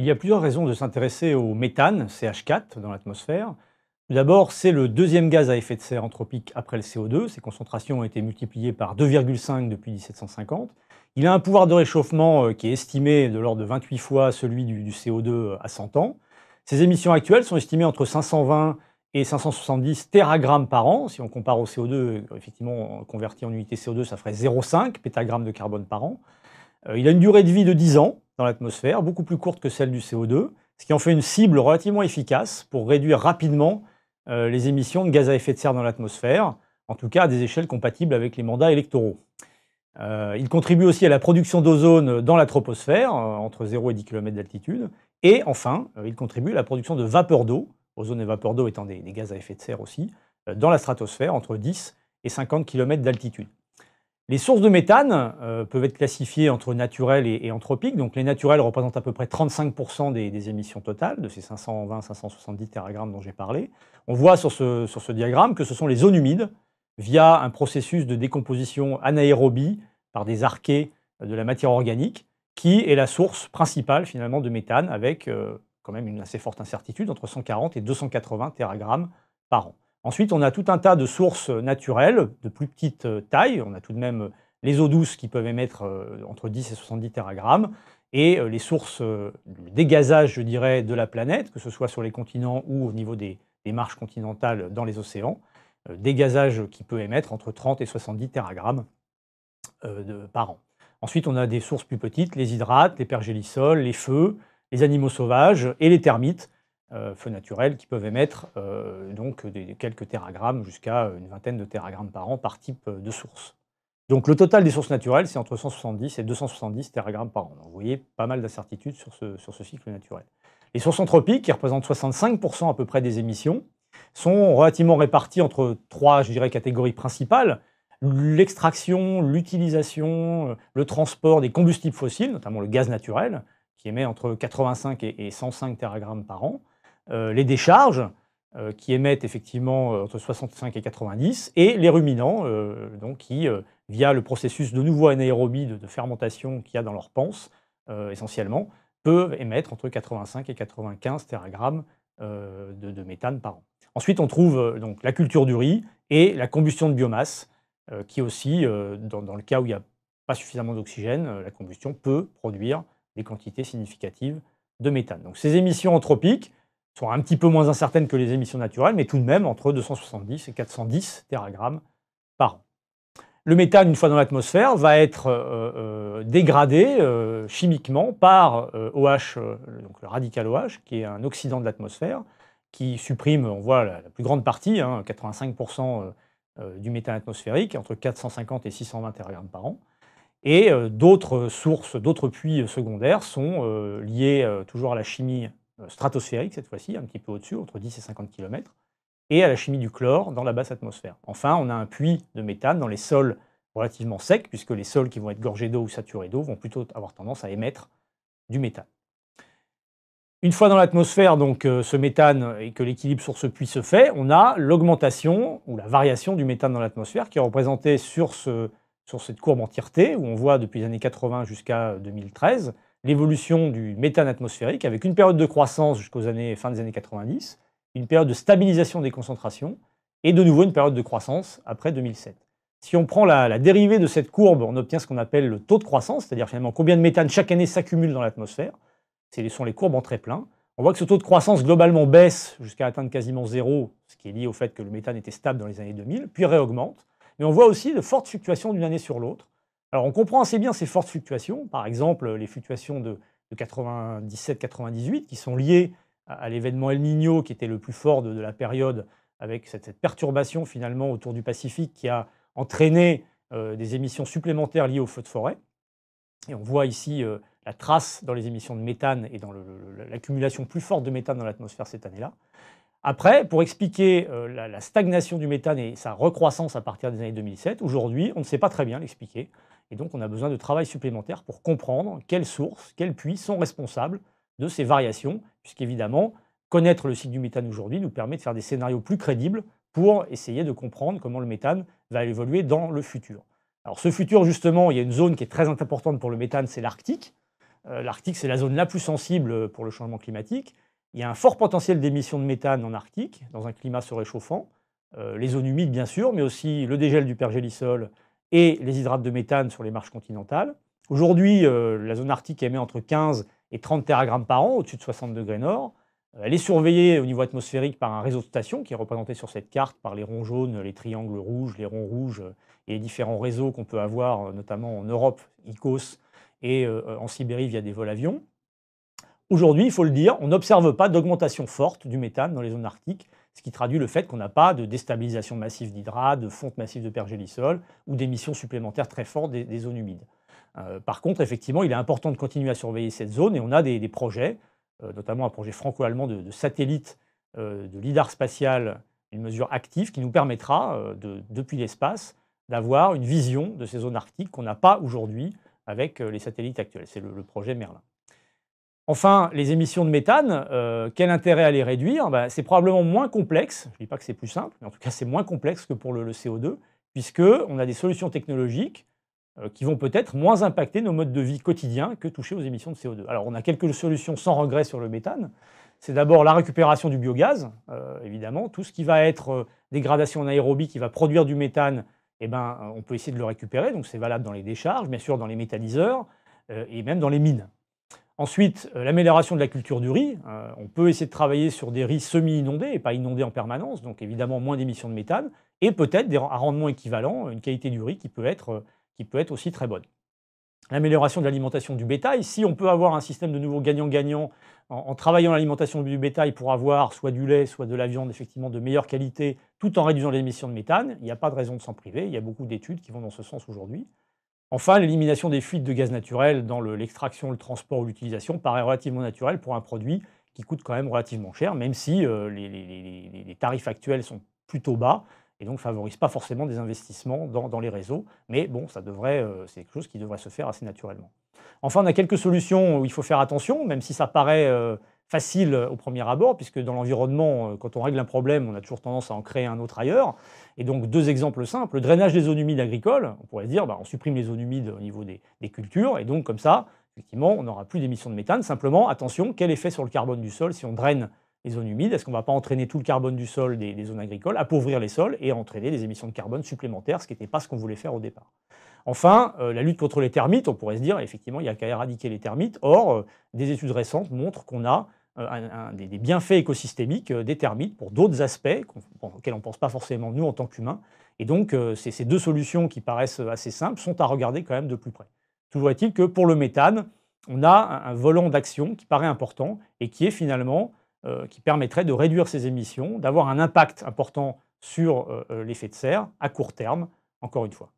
Il y a plusieurs raisons de s'intéresser au méthane, CH4, dans l'atmosphère. D'abord, c'est le deuxième gaz à effet de serre anthropique après le CO2. Ses concentrations ont été multipliées par 2,5 depuis 1750. Il a un pouvoir de réchauffement euh, qui est estimé de l'ordre de 28 fois celui du, CO2 euh, à 100 ans. Ses émissions actuelles sont estimées entre 520 et 570 téragrammes par an. Si on compare au CO2, euh, effectivement, converti en unité CO2, ça ferait 0,5 pétagramme de carbone par an. Il a une durée de vie de 10 ans, dans l'atmosphère, beaucoup plus courte que celle du CO2, ce qui en fait une cible relativement efficace pour réduire rapidement euh, les émissions de gaz à effet de serre dans l'atmosphère, en tout cas à des échelles compatibles avec les mandats électoraux. Euh, il contribue aussi à la production d'ozone dans la troposphère, euh, entre 0 et 10 km d'altitude. Et enfin, il contribue à la production de vapeur d'eau, ozone et vapeur d'eau étant des, gaz à effet de serre aussi, dans la stratosphère, entre 10 et 50 km d'altitude. Les sources de méthane euh, peuvent être classifiées entre naturelles et, anthropiques. Donc les naturelles représentent à peu près 35% des, émissions totales, de ces 520-570 teragrammes dont j'ai parlé. On voit sur ce, diagramme que ce sont les zones humides, via un processus de décomposition anaérobie par des archées de la matière organique, qui est la source principale finalement de méthane, avec euh, quand même une assez forte incertitude, entre 140 et 280 teragrammes par an. Ensuite, on a tout un tas de sources naturelles de plus petite euh, taille. On a tout de même euh, les eaux douces qui peuvent émettre euh, entre 10 et 70 teragrammes et les sources du dégazage, je dirais, de la planète, que ce soit sur les continents ou au niveau des, marches continentales dans les océans. Dégazage qui peut émettre entre 30 et 70 teragrammes par an. Ensuite, on a des sources plus petites, les hydrates, les pergélisols, les feux, les animaux sauvages et les termites, euh, feux naturels qui peuvent émettre euh, quelques teragrammes jusqu'à une vingtaine de teragrammes par an par type euh, de source. Donc le total des sources naturelles, c'est entre 170 et 270 teragrammes par an. vous voyez pas mal d'incertitudes sur ce, cycle naturel. Les sources anthropiques, qui représentent 65% à peu près des émissions, sont relativement réparties entre trois, je dirais, catégories principales. L'extraction, l'utilisation, le transport des combustibles fossiles, notamment le gaz naturel, qui émet entre 85 et 105 teragrammes par an. Euh, les décharges, euh, qui émettent effectivement euh, entre 65 et 90, et les ruminants, donc, qui, via le processus de nouveau anaérobie de, fermentation qu'il y a dans leur panse, essentiellement, peuvent émettre entre 85 et 95 teragrammes de, méthane par an. Ensuite, on trouve donc la culture du riz et la combustion de biomasse, qui aussi, dans, dans le cas où il n'y a pas suffisamment d'oxygène, la combustion peut produire des quantités significatives de méthane. Donc ces émissions anthropiques, sont un petit peu moins incertaines que les émissions naturelles, mais tout de même entre 270 et 410 téragrammes par an. Le méthane, une fois dans l'atmosphère, va être euh, euh, dégradé euh, chimiquement par OH, donc le radical OH, qui est un oxydant de l'atmosphère, qui supprime, on voit la, plus grande partie, 85% hein, du méthane atmosphérique, entre 450 et 620 téragrammes par an. Et d'autres sources, d'autres puits secondaires sont liés toujours à la chimie euh, stratosphérique cette fois-ci, un petit peu au-dessus, entre 10 et 50 km, et à la chimie du chlore dans la basse atmosphère. Enfin, on a un puits de méthane dans les sols relativement secs, puisque les sols qui vont être gorgés d'eau ou saturés d'eau vont plutôt avoir tendance à émettre du méthane. Une fois dans l'atmosphère, donc, euh, ce méthane et que l'équilibre sur ce puits se fait, on a l'augmentation ou la variation du méthane dans l'atmosphère qui est représentée sur, cette courbe entièreté, où on voit depuis les années 80 jusqu'à 2013, l'évolution du méthane atmosphérique avec une période de croissance jusqu'aux années fin des années 90, une période de stabilisation des concentrations et de nouveau une période de croissance après 2007. Si on prend la, dérivée de cette courbe, on obtient ce qu'on appelle le taux de croissance, c'est-à-dire finalement combien de méthane chaque année s'accumule dans l'atmosphère. Ce sont les courbes en très plein. On voit que ce taux de croissance globalement baisse jusqu'à atteindre quasiment zéro, ce qui est lié au fait que le méthane était stable dans les années 2000, puis réaugmente. Mais on voit aussi de fortes fluctuations d'une année sur l'autre, alors on comprend assez bien ces fortes fluctuations, par exemple les fluctuations de, 1997 97-98 qui sont liées à, l'événement El Niño qui était le plus fort de, la période avec cette, perturbation finalement autour du Pacifique qui a entraîné euh, des émissions supplémentaires liées aux feux de forêt. Et on voit ici euh, la trace dans les émissions de méthane et dans l'accumulation plus forte de méthane dans l'atmosphère cette année-là. Après, pour expliquer euh, la, stagnation du méthane et sa recroissance à partir des années 2007, aujourd'hui, on ne sait pas très bien l'expliquer. Et donc, on a besoin de travail supplémentaire pour comprendre quelles sources, quels puits sont responsables de ces variations, puisqu'évidemment, connaître le cycle du méthane aujourd'hui nous permet de faire des scénarios plus crédibles pour essayer de comprendre comment le méthane va évoluer dans le futur. Alors ce futur, justement, il y a une zone qui est très importante pour le méthane, c'est l'Arctique. Euh, L'Arctique, c'est la zone la plus sensible pour le changement climatique. Il y a un fort potentiel d'émission de méthane en Arctique, dans un climat se réchauffant. Euh, les zones humides, bien sûr, mais aussi le dégel du pergélisol, et les hydrates de méthane sur les marches continentales. Aujourd'hui, euh, la zone arctique émet entre 15 et 30 teragrammes par an au-dessus de 60 degrés nord. Euh, elle est surveillée au niveau atmosphérique par un réseau de stations qui est représenté sur cette carte par les ronds jaunes, les triangles rouges, les ronds rouges euh, et les différents réseaux qu'on peut avoir, notamment en Europe, ICOS, et en Sibérie via des vols avions. Aujourd'hui, il faut le dire, on n'observe pas d'augmentation forte du méthane dans les zones arctiques ce qui traduit le fait qu'on n'a pas de déstabilisation massive d'hydra, de fonte massive de pergélisol ou d'émissions supplémentaires très fortes des, zones humides. Euh, par contre, effectivement, il est important de continuer à surveiller cette zone et on a des, projets, euh, notamment un projet franco-allemand de, satellite euh, de lidar spatial, une mesure active qui nous permettra, de, depuis l'espace, d'avoir une vision de ces zones arctiques qu'on n'a pas aujourd'hui avec les satellites actuels. C'est le projet Merlin. Enfin, les émissions de méthane, euh, quel intérêt à les réduire bah, C'est probablement moins complexe, je ne dis pas que c'est plus simple, mais en tout cas c'est moins complexe que pour le, CO2, puisqu'on a des solutions technologiques euh, qui vont peut-être moins impacter nos modes de vie quotidiens que toucher aux émissions de CO2. Alors on a quelques solutions sans regret sur le méthane. C'est d'abord la récupération du biogaz, euh, évidemment, tout ce qui va être dégradation anaérobie qui va produire du méthane, eh ben, on peut essayer de le récupérer, donc c'est valable dans les décharges, bien sûr dans les méthaniseurs et même dans les mines. Ensuite, euh, l'amélioration de la culture du riz. Euh, on peut essayer de travailler sur des riz semi-inondés et pas inondés en permanence, donc évidemment moins d'émissions de méthane, et peut-être un rendement équivalent, une qualité du riz euh, qui peut être, aussi très bonne. L'amélioration de l'alimentation du bétail. Si on peut avoir un système de nouveau gagnant-gagnant en, travaillant l'alimentation du bétail pour avoir soit du lait, soit de la viande effectivement de meilleure qualité, tout en réduisant les émissions de méthane, il n'y a pas de raison de s'en priver. Il y a beaucoup d'études qui vont dans ce sens aujourd'hui. Enfin, l'élimination des fuites de gaz naturel dans l'extraction, le, transport ou l'utilisation paraît relativement naturelle pour un produit qui coûte quand même relativement cher, même si euh, les, tarifs actuels sont plutôt bas et donc favorisent pas forcément des investissements dans, les réseaux. Mais bon, euh, c'est quelque chose qui devrait se faire assez naturellement. Enfin, on a quelques solutions où il faut faire attention, même si ça paraît euh, facile euh, au premier abord, puisque dans l'environnement, euh, quand on règle un problème, on a toujours tendance à en créer un autre ailleurs. Et donc, deux exemples simples. Le drainage des zones humides agricoles, on pourrait dire, bah, on supprime les zones humides au niveau des, des cultures, et donc comme ça, effectivement, on n'aura plus d'émissions de méthane. Simplement, attention, quel effet sur le carbone du sol si on draine les zones humides Est-ce qu'on ne va pas entraîner tout le carbone du sol des, zones agricoles, appauvrir les sols et entraîner des émissions de carbone supplémentaires, ce qui n'était pas ce qu'on voulait faire au départ Enfin, euh, la lutte contre les termites, on pourrait se dire, effectivement, il n'y a qu'à éradiquer les termites. Or, des études récentes montrent qu'on a euh, des, bienfaits écosystémiques euh, des pour d'autres aspects auxquels on ne pense pas forcément nous en tant qu'humains. Et donc, euh, ces deux solutions qui paraissent assez simples sont à regarder quand même de plus près. Toujours est-il que pour le méthane, on a un volant d'action qui paraît important et qui est finalement qui permettrait de réduire ses émissions, d'avoir un impact important sur l'effet de serre à court terme, encore une fois.